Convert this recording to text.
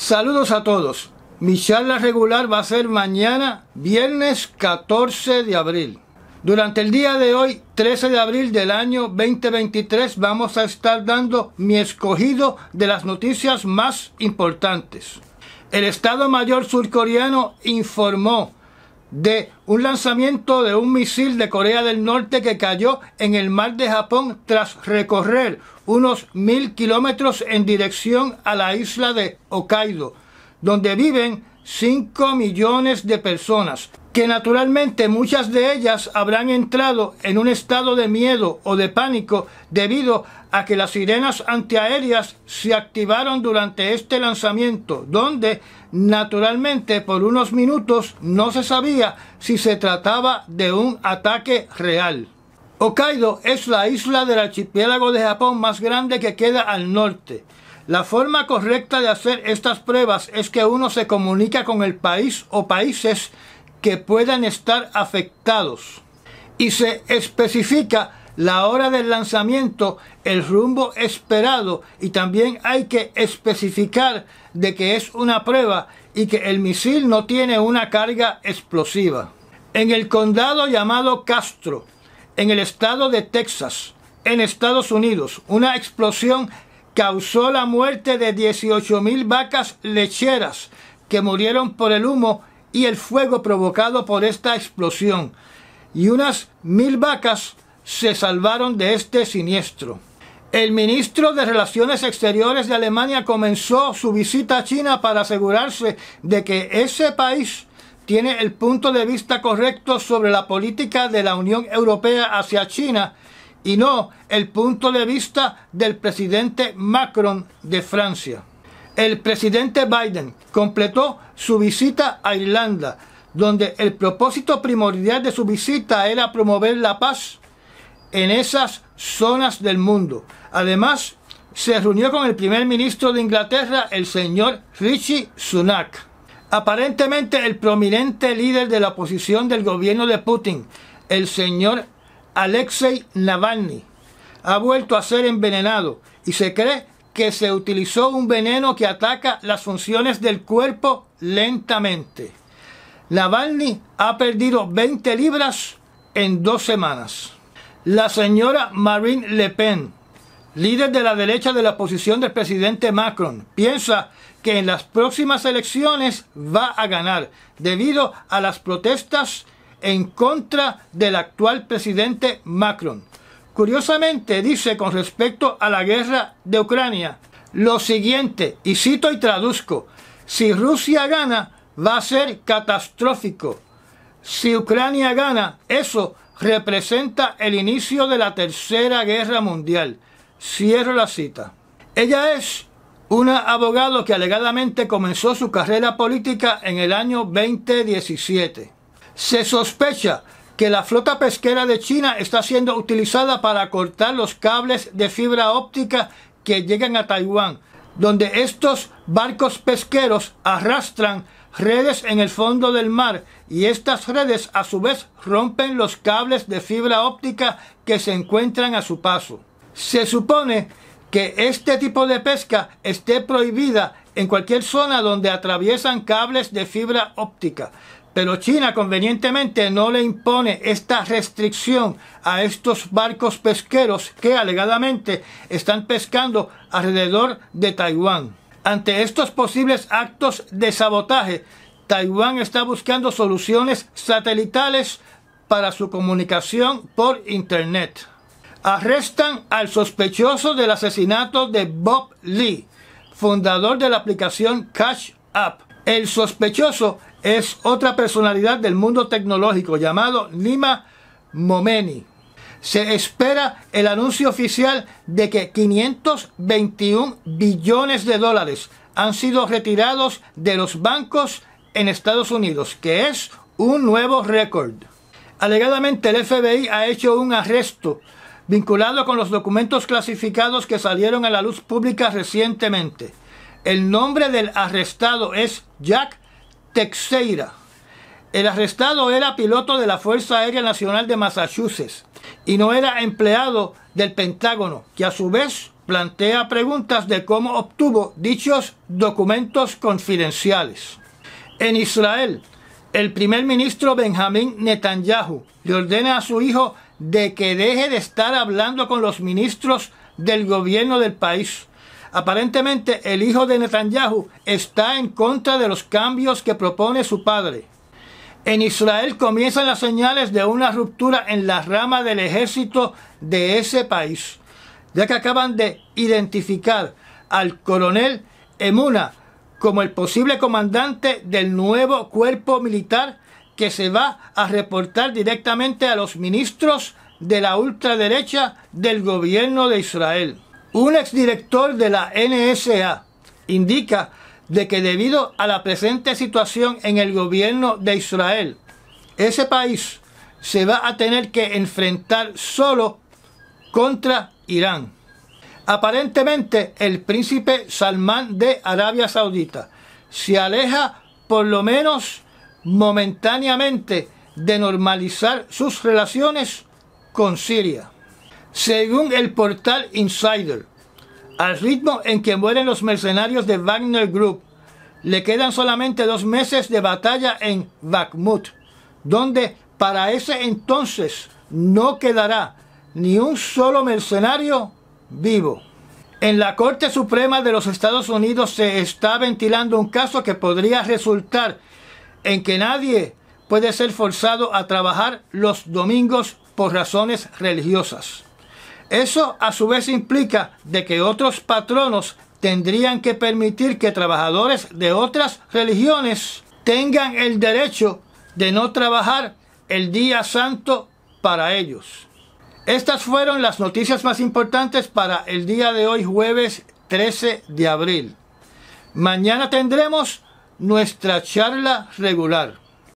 Saludos a todos. Mi charla regular va a ser mañana, viernes 14 de abril. Durante el día de hoy, 13 de abril del año 2023, vamos a estar dando mi escogido de las noticias más importantes. El Estado Mayor Surcoreano informó de un lanzamiento de un misil de Corea del Norte que cayó en el mar de Japón tras recorrer unos mil kilómetros en dirección a la isla de Hokkaido, donde viven cinco millones de personas que naturalmente muchas de ellas habrán entrado en un estado de miedo o de pánico debido a que las sirenas antiaéreas se activaron durante este lanzamiento, donde naturalmente por unos minutos no se sabía si se trataba de un ataque real. Hokkaido es la isla del archipiélago de Japón más grande que queda al norte. La forma correcta de hacer estas pruebas es que uno se comunica con el país o países que puedan estar afectados y se especifica la hora del lanzamiento, el rumbo esperado y también hay que especificar de que es una prueba y que el misil no tiene una carga explosiva. En el condado llamado Castro, en el estado de Texas, en Estados Unidos, una explosión causó la muerte de 18 mil vacas lecheras que murieron por el humo y el fuego provocado por esta explosión, y unas mil vacas se salvaron de este siniestro. El ministro de Relaciones Exteriores de Alemania comenzó su visita a China para asegurarse de que ese país tiene el punto de vista correcto sobre la política de la Unión Europea hacia China y no el punto de vista del presidente Macron de Francia el presidente Biden completó su visita a Irlanda, donde el propósito primordial de su visita era promover la paz en esas zonas del mundo. Además, se reunió con el primer ministro de Inglaterra, el señor Richie Sunak. Aparentemente, el prominente líder de la oposición del gobierno de Putin, el señor Alexei Navalny, ha vuelto a ser envenenado y se cree que se utilizó un veneno que ataca las funciones del cuerpo lentamente. Lavalny ha perdido 20 libras en dos semanas. La señora Marine Le Pen, líder de la derecha de la oposición del presidente Macron, piensa que en las próximas elecciones va a ganar debido a las protestas en contra del actual presidente Macron. Curiosamente dice con respecto a la guerra de Ucrania lo siguiente, y cito y traduzco, si Rusia gana va a ser catastrófico. Si Ucrania gana, eso representa el inicio de la Tercera Guerra Mundial. Cierro la cita. Ella es una abogada que alegadamente comenzó su carrera política en el año 2017. Se sospecha que la flota pesquera de China está siendo utilizada para cortar los cables de fibra óptica que llegan a Taiwán, donde estos barcos pesqueros arrastran redes en el fondo del mar y estas redes a su vez rompen los cables de fibra óptica que se encuentran a su paso. Se supone que este tipo de pesca esté prohibida en cualquier zona donde atraviesan cables de fibra óptica. Pero China convenientemente no le impone esta restricción a estos barcos pesqueros que alegadamente están pescando alrededor de Taiwán. Ante estos posibles actos de sabotaje, Taiwán está buscando soluciones satelitales para su comunicación por Internet. Arrestan al sospechoso del asesinato de Bob Lee, fundador de la aplicación Cash App. El sospechoso es otra personalidad del mundo tecnológico llamado Nima Momeni. Se espera el anuncio oficial de que 521 billones de dólares han sido retirados de los bancos en Estados Unidos, que es un nuevo récord. Alegadamente el FBI ha hecho un arresto vinculado con los documentos clasificados que salieron a la luz pública recientemente. El nombre del arrestado es Jack Teixeira. El arrestado era piloto de la Fuerza Aérea Nacional de Massachusetts y no era empleado del Pentágono, que a su vez plantea preguntas de cómo obtuvo dichos documentos confidenciales. En Israel, el primer ministro Benjamín Netanyahu le ordena a su hijo de que deje de estar hablando con los ministros del gobierno del país. Aparentemente el hijo de Netanyahu está en contra de los cambios que propone su padre. En Israel comienzan las señales de una ruptura en la rama del ejército de ese país, ya que acaban de identificar al coronel Emuna como el posible comandante del nuevo cuerpo militar que se va a reportar directamente a los ministros de la ultraderecha del gobierno de Israel. Un exdirector de la NSA indica de que debido a la presente situación en el gobierno de Israel, ese país se va a tener que enfrentar solo contra Irán. Aparentemente, el príncipe Salman de Arabia Saudita se aleja, por lo menos momentáneamente, de normalizar sus relaciones con Siria. Según el portal Insider, al ritmo en que mueren los mercenarios de Wagner Group, le quedan solamente dos meses de batalla en Bakhmut, donde para ese entonces no quedará ni un solo mercenario vivo. En la Corte Suprema de los Estados Unidos se está ventilando un caso que podría resultar en que nadie puede ser forzado a trabajar los domingos por razones religiosas. Eso a su vez implica de que otros patronos tendrían que permitir que trabajadores de otras religiones tengan el derecho de no trabajar el día santo para ellos. Estas fueron las noticias más importantes para el día de hoy, jueves 13 de abril. Mañana tendremos nuestra charla regular.